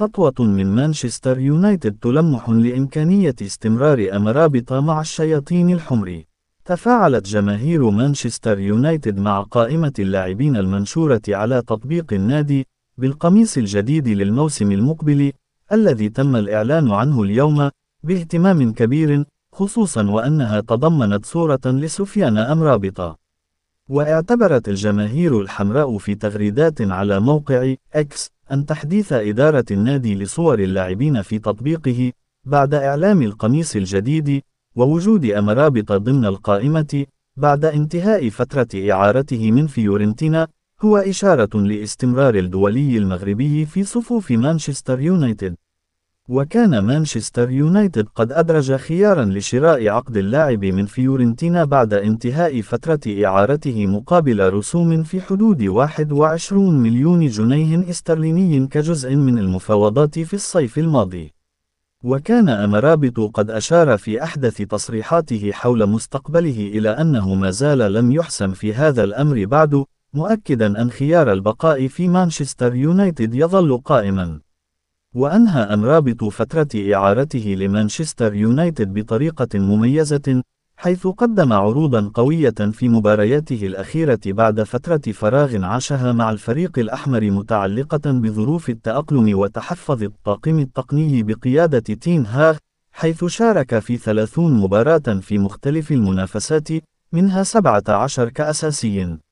خطوة من مانشستر يونايتد تلمح لإمكانية استمرار أمرابط مع الشياطين الحمر. تفاعلت جماهير مانشستر يونايتد مع قائمة اللاعبين المنشورة على تطبيق النادي بالقميص الجديد للموسم المقبل الذي تم الإعلان عنه اليوم باهتمام كبير خصوصا وأنها تضمنت صورة لسفيان أمرابط واعتبرت الجماهير الحمراء في تغريدات على موقع إكس أن تحديث إدارة النادي لصور اللاعبين في تطبيقه بعد إعلام القميص الجديد ووجود أمرابط ضمن القائمة بعد انتهاء فترة إعارته من فيورنتينا هو إشارة لاستمرار الدولي المغربي في صفوف مانشستر يونايتد وكان مانشستر يونايتد قد أدرج خيارا لشراء عقد اللاعب من فيورنتينا بعد انتهاء فترة إعارته مقابل رسوم في حدود 21 مليون جنيه استرليني كجزء من المفاوضات في الصيف الماضي. وكان أمرابط قد أشار في أحدث تصريحاته حول مستقبله إلى أنه ما زال لم يحسم في هذا الأمر بعد، مؤكدا أن خيار البقاء في مانشستر يونايتد يظل قائما. وأنهى أن رابط فترة إعارته لمانشستر يونايتد بطريقة مميزة حيث قدم عروضا قوية في مبارياته الأخيرة بعد فترة فراغ عاشها مع الفريق الأحمر متعلقة بظروف التأقلم وتحفظ الطاقم التقني بقيادة تين هاغ حيث شارك في 30 مباراة في مختلف المنافسات منها 17 كأساسي